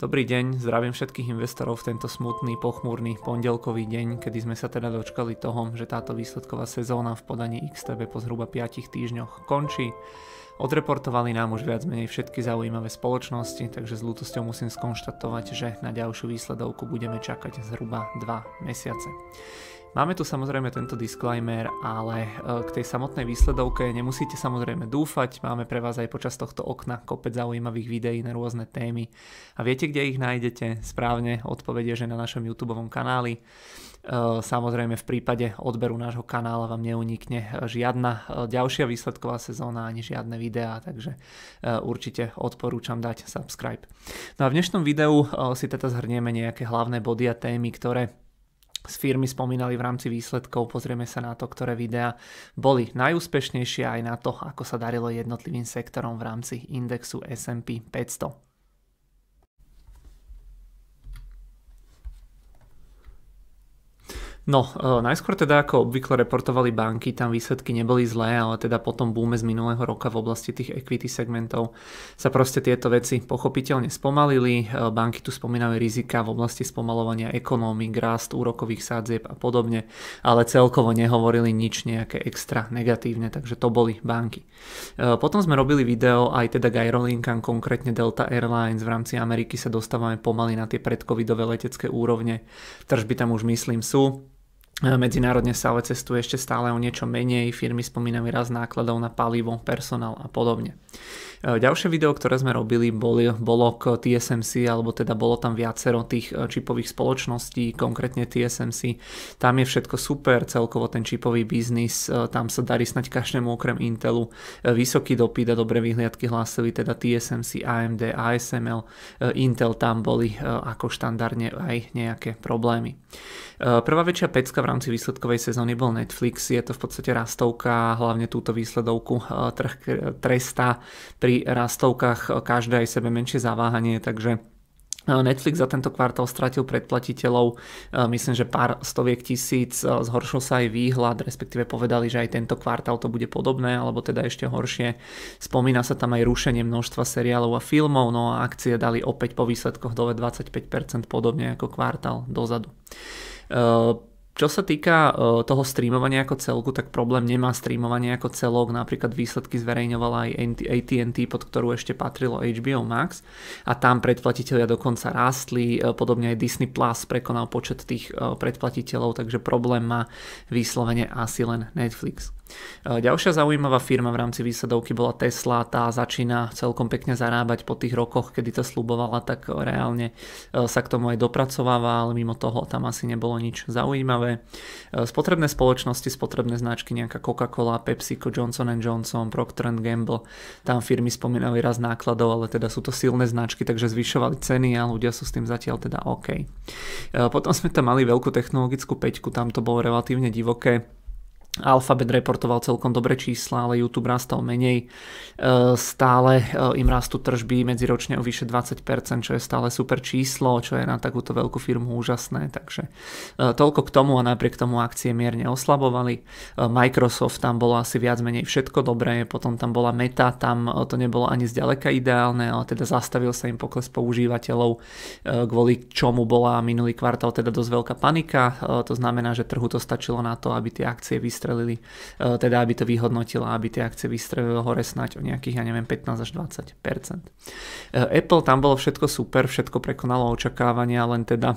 Dobrý deň, zdravím všetkých investorov v tento smutný, pochmúrny pondelkový deň, kedy sme sa teda dočkali toho, že táto výsledková sezóna v podaní XTB po zhruba 5 týždňoch končí. Odreportovali nám už viac menej všetky zaujímavé spoločnosti, takže s ľútosťou musím skonštatovať, že na ďalšiu výsledovku budeme čakať zhruba 2 mesiace. Máme tu samozrejme tento disclaimer, ale e, k tej samotnej výsledovke nemusíte samozrejme dúfať, máme pre vás aj počas tohto okna kopec zaujímavých videí na rôzne témy. A viete, kde ich nájdete? Správne, odpovede, že na našom YouTube kanáli. E, samozrejme v prípade odberu nášho kanála vám neunikne žiadna e, ďalšia výsledková sezóna ani žiadne videá, takže určite odporúčam dať subscribe. No a v dnešnom videu si teda zhrnieme nejaké hlavné body a témy, ktoré z firmy spomínali v rámci výsledkov, pozrieme sa na to, ktoré videá boli najúspešnejšie aj na to, ako sa darilo jednotlivým sektorom v rámci indexu S&P 500. No, e, najskôr teda ako obvykle reportovali banky, tam výsledky neboli zlé, ale teda potom búme z minulého roka v oblasti tých equity segmentov sa proste tieto veci pochopiteľne spomalili. E, banky tu spomínajú rizika v oblasti spomalovania ekonómik, rast úrokových sádzieb a podobne, ale celkovo nehovorili nič nejaké extra negatívne, takže to boli banky. E, potom sme robili video aj teda Gajrolinkan, konkrétne Delta Airlines v rámci Ameriky sa dostávame pomaly na tie predcovidové letecké úrovne. Tržby tam už myslím sú. E, medzinárodne sa ale cestuje ešte stále o niečo menej, firmy spomínajú raz nákladov na palivo, personál a podobne. E, ďalšie video, ktoré sme robili, boli, bolo k TSMC, alebo teda bolo tam viacero tých e, čipových spoločností, konkrétne TSMC. Tam je všetko super, celkovo ten čipový biznis, e, tam sa darí snať každému okrem Intelu. Vysoký dopyt a dobré vyhliadky hlásili teda TSMC, AMD, ASML. Intel tam boli ako štandardne aj nejaké problémy. Prvá väčšia pecka v rámci výsledkovej sezóny bol Netflix. Je to v podstate rastovka, hlavne túto výsledovku trh tresta pri pri rastovkách e, každé aj sebe menšie zaváhanie, takže e, Netflix za tento kvartál stratil predplatiteľov, e, myslím, že pár stoviek tisíc, zhoršil sa aj výhľad, respektíve povedali, že aj tento kvartál to bude podobné, alebo teda ešte horšie. Spomína sa tam aj rušenie množstva seriálov a filmov, no a akcie dali opäť po výsledkoch dole 25%, podobne ako kvartál dozadu. Čo sa týka e, toho streamovania ako celku, tak problém nemá streamovanie ako celok. Napríklad výsledky zverejňovala aj AT&T, pod ktorú ešte patrilo HBO Max a tam predplatitelia dokonca rástli. E, podobne aj Disney Plus prekonal počet tých e, predplatiteľov, takže problém má vyslovene asi len Netflix. Eh, ďalšia zaujímavá firma v rámci výsadovky bola Tesla, tá začína celkom pekne zarábať po tých rokoch, kedy to slubovala, tak eh, reálne eh, sa k tomu aj dopracováva, ale mimo toho tam asi nebolo nič zaujímavé. Spotrebné spoločnosti, spotrebné značky, nejaká Coca-Cola, PepsiCo, Johnson Johnson, Procter Gamble, tam firmy spomínali raz nákladov, ale teda sú to silné značky, takže zvyšovali ceny a ľudia sú s tým zatiaľ teda OK. Potom sme tam mali veľkú technologickú peťku, tam to bolo relatívne divoké Alphabet reportoval celkom dobre čísla, ale YouTube rastal menej. E, stále e, im rastú tržby medziročne o vyše 20%, čo je stále super číslo, čo je na takúto veľkú firmu úžasné. Takže e, toľko k tomu a napriek tomu akcie mierne oslabovali. Microsoft tam bolo asi viac menej všetko dobré, potom tam bola meta, tam to nebolo ani zďaleka ideálne, ale teda zastavil sa im pokles používateľov, kvôli čomu bola minulý kvartál teda dosť veľká panika. To znamená, že trhu to stačilo na to, aby tie akcie vystavili vystrelili, e, teda aby to vyhodnotila, aby tie akcie vystrelilo hore snáď o nejakých, ja neviem, 15 až 20 e, Apple, tam bolo všetko super, všetko prekonalo očakávania, len teda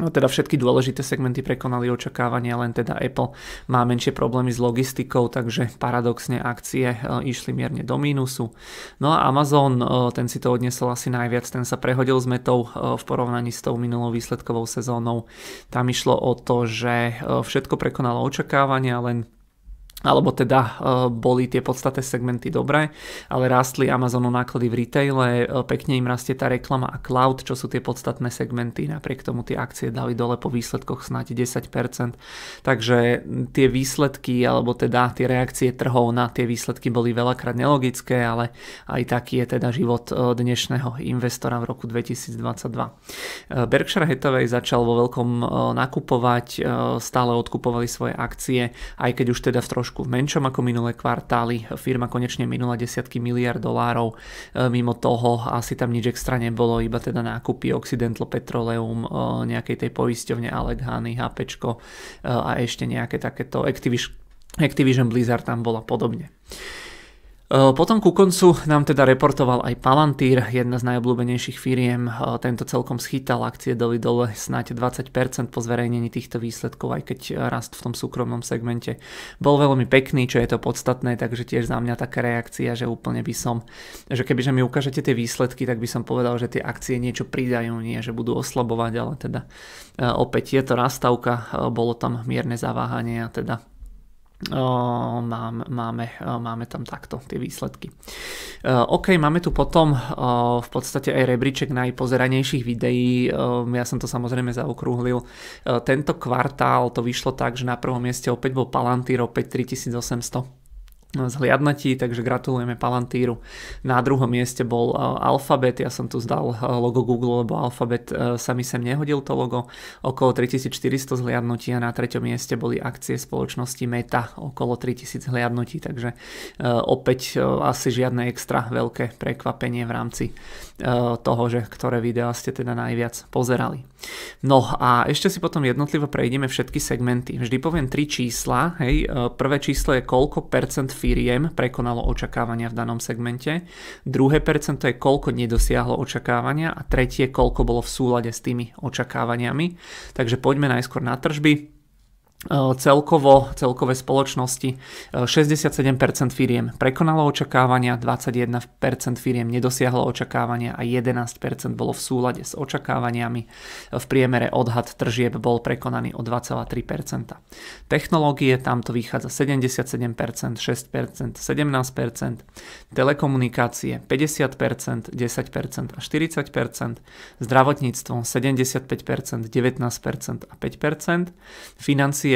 No, teda všetky dôležité segmenty prekonali očakávania, len teda Apple má menšie problémy s logistikou, takže paradoxne akcie e, išli mierne do mínusu. No a Amazon, e, ten si to odnesol asi najviac, ten sa prehodil s metou e, v porovnaní s tou minulou výsledkovou sezónou. Tam išlo o to, že všetko prekonalo očakávania, len alebo teda eh, boli tie podstatné segmenty dobré, ale rástli Amazonu náklady v retaile, eh, pekne im rastie tá reklama a cloud, čo sú tie podstatné segmenty, napriek tomu tie akcie dali dole po výsledkoch snáď 10%, takže tie výsledky alebo teda tie reakcie trhov na tie výsledky boli veľakrát nelogické, ale aj taký je teda život eh, dnešného investora v roku 2022. Berkshire Hathaway začal vo veľkom nakupovať, stále odkupovali svoje akcie, aj keď už teda v trošku trošku v menšom ako minulé kvartály. Firma konečne minula desiatky miliard dolárov. E, mimo toho asi tam nič extra nebolo, iba teda nákupy Occidental Petroleum, e, nejakej tej poisťovne Alekhany, HP e, a ešte nejaké takéto Activision Blizzard tam bola podobne. Potom ku koncu nám teda reportoval aj Palantír, jedna z najobľúbenejších firiem. Tento celkom schytal, akcie doli dole snáď 20% po zverejnení týchto výsledkov, aj keď rast v tom súkromnom segmente bol veľmi pekný, čo je to podstatné, takže tiež za mňa taká reakcia, že úplne by som, že kebyže mi ukážete tie výsledky, tak by som povedal, že tie akcie niečo pridajú, nie že budú oslabovať, ale teda opäť je to rastavka, bolo tam mierne zaváhanie a teda Máme, máme, máme tam takto tie výsledky. OK, máme tu potom v podstate aj rebríček najpozeranejších videí. Ja som to samozrejme zaokrúhlil. Tento kvartál to vyšlo tak, že na prvom mieste opäť bol Palantir, opäť 3800 zhliadnatí, takže gratulujeme Palantíru. Na druhom mieste bol eh, Alphabet, ja som tu zdal eh, logo Google, lebo Alphabet eh, sa mi sem nehodil to logo, okolo 3400 zhliadnutí a na treťom mieste boli akcie spoločnosti Meta, okolo 3000 zhliadnutí, takže opäť asi žiadne extra veľké prekvapenie v rámci toho, že ktoré videá ste teda najviac pozerali. No a ešte si potom jednotlivo prejdeme všetky segmenty. Vždy poviem tri čísla, hej, prvé číslo je koľko percent firiem prekonalo očakávania v danom segmente, druhé percento je koľko nedosiahlo očakávania a tretie koľko bolo v súlade s tými očakávaniami. Takže poďme najskôr na tržby. Eh, celkovo, celkové spoločnosti 67% eh, firiem prekonalo očakávania, 21% firiem nedosiahlo očakávania a 11% bolo v súlade s očakávaniami. V priemere odhad tržieb bol prekonaný o 2,3%. Technológie, tamto vychádza 77%, 6%, 17%, telekomunikácie 50%, 10% a 40%, zdravotníctvo 75%, 19% a 5%, financie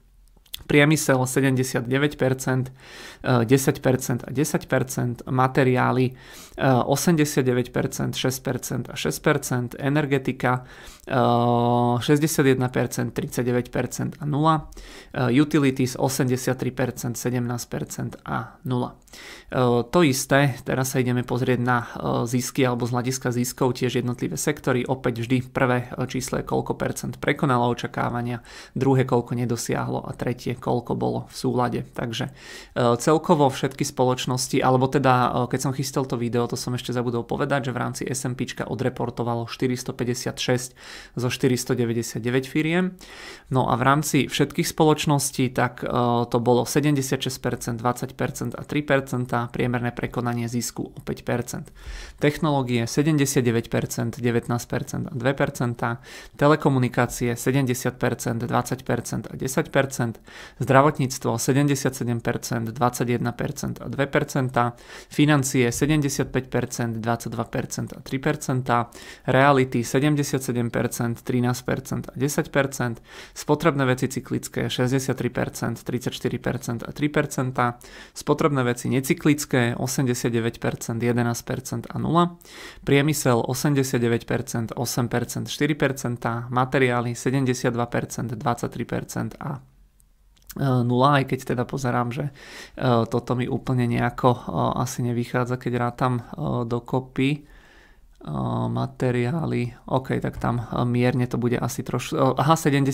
priemysel 79%, 10% eh, a 10%, materiály 89%, eh, 6% a 6%, energetika 61%, eh, 39% a 0, utilities 83%, 17% a 0. To isté, teraz sa ideme pozrieť na zisky alebo z hľadiska ziskov tiež jednotlivé sektory, opäť vždy prvé číslo je koľko percent prekonalo očakávania, druhé koľko nedosiahlo a tretie investície, koľko bolo v súlade. Takže e, celkovo všetky spoločnosti, alebo teda e, keď som chystal to video, to som ešte zabudol povedať, že v rámci SMP odreportovalo 456 zo 499 firiem. No a v rámci všetkých spoločností tak e, to bolo 76%, 20% a 3%, priemerné prekonanie zisku o 5%. Technológie 79%, 19% a 2%, telekomunikácie 70%, 20% a 10%, zdravotníctvo 77%, 21% a 2%, financie 75%, 22% a 3%, reality 77%, 13% a 10%, spotrebné veci cyklické 63%, 34% a 3%, spotrebné veci necyklické 89%, 11% a 0%, priemysel 89%, 8%, 4%, materiály 72%, 23% a E, nula, aj keď teda pozerám, že e, toto mi úplne nejako e, asi nevychádza, keď rátam dokopy materiály. OK, tak tam mierne to bude asi trošku... Aha, 70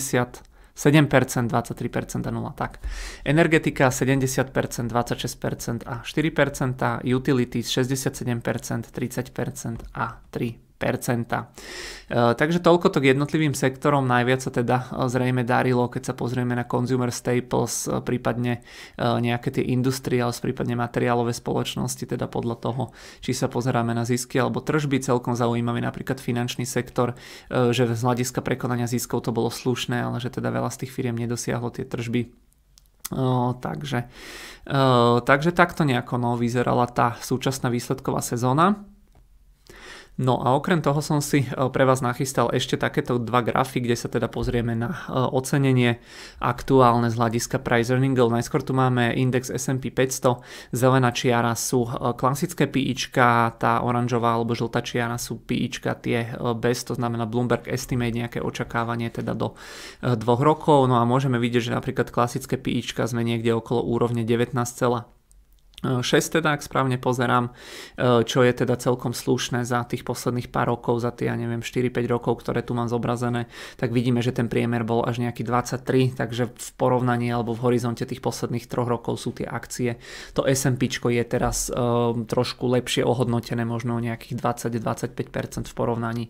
7%, 23% a 0, tak. Energetika 70%, 26% a 4%, utilities 67%, 30% a 3%. E, takže toľko to k jednotlivým sektorom. Najviac sa teda e, zrejme darilo, keď sa pozrieme na consumer staples, e, prípadne nejaké tie industrials, prípadne materiálové spoločnosti, teda podľa toho, či sa pozeráme na zisky alebo tržby. Celkom zaujímavý napríklad finančný sektor, že z hľadiska prekonania ziskov to bolo slušné, ale že teda veľa z tých firiem nedosiahlo tie tržby O, takže, o, takže takto nejako no, vyzerala tá súčasná výsledková sezóna. No a okrem toho som si e, pre vás nachystal ešte takéto dva grafy, kde sa teda pozrieme na e, ocenenie aktuálne z hľadiska price earning. Najskôr tu máme index S&P 500, zelená čiara sú e, klasické PIčka, tá oranžová alebo žltá čiara sú PIčka, tie bez, to znamená Bloomberg Estimate, nejaké očakávanie teda do dvoch rokov. No a môžeme vidieť, že napríklad klasické PIčka sme niekde okolo úrovne 19, 6 teda, ak správne pozerám, e, čo je teda celkom slušné za tých posledných pár rokov, za tie, ja neviem, 4-5 rokov, ktoré tu mám zobrazené, tak vidíme, že ten priemer bol až nejaký 23, takže v porovnaní alebo v horizonte tých posledných troch rokov sú tie akcie. To S&P je teraz uh, trošku lepšie ohodnotené, možno o nejakých 20-25% v porovnaní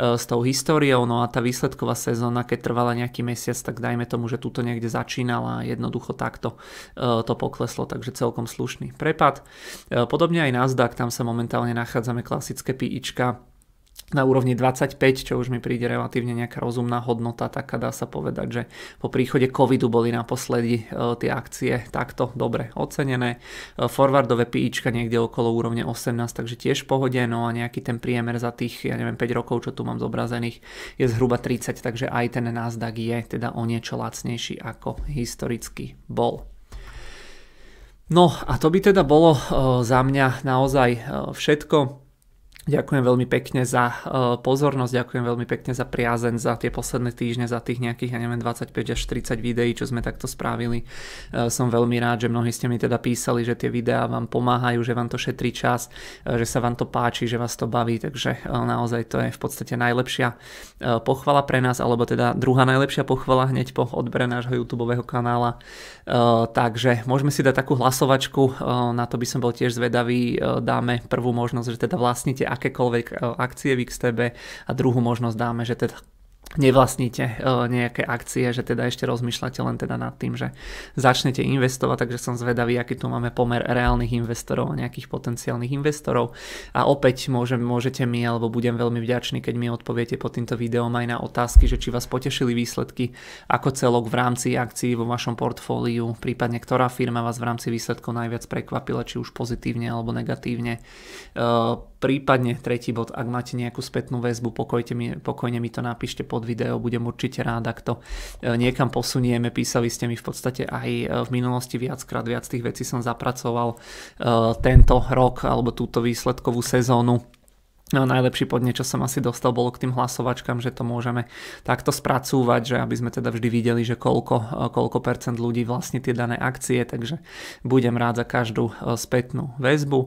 uh, s tou históriou, no a tá výsledková sezóna, keď trvala nejaký mesiac, tak dajme tomu, že tuto niekde začínala a jednoducho takto uh, to pokleslo, takže celkom slušný prepad. E, podobne aj Nasdaq, tam sa momentálne nachádzame klasické PIčka na úrovni 25, čo už mi príde relatívne nejaká rozumná hodnota, taká dá sa povedať, že po príchode covidu boli naposledy e, tie akcie takto dobre ocenené. E, forwardové PIčka niekde okolo úrovne 18, takže tiež pohode, no a nejaký ten priemer za tých, ja neviem, 5 rokov, čo tu mám zobrazených, je zhruba 30, takže aj ten Nasdaq je teda o niečo lacnejší ako historicky bol. No a to by teda bolo eh, za mňa naozaj eh, všetko. Ďakujem veľmi pekne za eh, pozornosť, ďakujem veľmi pekne za priazen, za tie posledné týždne, za tých nejakých, ja neviem, 25 až 40 videí, čo sme takto spravili. Eh, som veľmi rád, že mnohí ste mi teda písali, že tie videá vám pomáhajú, že vám to šetrí čas, eh, že sa vám to páči, že vás to baví, takže naozaj to je v podstate najlepšia pochvala pre nás, alebo teda druhá najlepšia pochvala hneď po odbere nášho YouTube kanála. Takže môžeme si dať takú hlasovačku, na to by som bol tiež zvedavý, dáme prvú možnosť, že teda vlastníte akékoľvek e, akcie v XTB a druhú možnosť dáme, že teda nevlastníte e, nejaké akcie, že teda ešte rozmýšľate len teda nad tým, že začnete investovať, takže som zvedavý, aký tu máme pomer reálnych investorov a nejakých potenciálnych investorov. A opäť môžem, môžete mi, alebo budem veľmi vďačný, keď mi odpoviete pod týmto videom aj na otázky, že či vás potešili výsledky ako celok v rámci akcií vo vašom portfóliu, prípadne ktorá firma vás v rámci výsledkov najviac prekvapila, či už pozitívne alebo negatívne e, prípadne tretí bod, ak máte nejakú spätnú väzbu, pokojte mi, pokojne mi to napíšte pod video, budem určite rád, ak to e, niekam posunieme. Písali ste mi v podstate aj e, v minulosti viackrát, viac tých vecí som zapracoval e, tento rok alebo túto výsledkovú sezónu No, najlepší podne, čo som asi dostal, bolo k tým hlasovačkám, že to môžeme takto spracúvať, že aby sme teda vždy videli, že koľko, e, koľko percent ľudí vlastne tie dané akcie, takže budem rád za každú e, spätnú väzbu. E,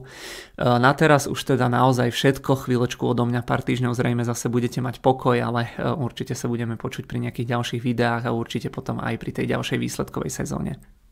na teraz už teda naozaj všetko, chvíľočku odo mňa, pár týždňov zrejme zase budete mať pokoj, ale určite sa budeme počuť pri nejakých ďalších videách a určite potom aj pri tej ďalšej výsledkovej sezóne.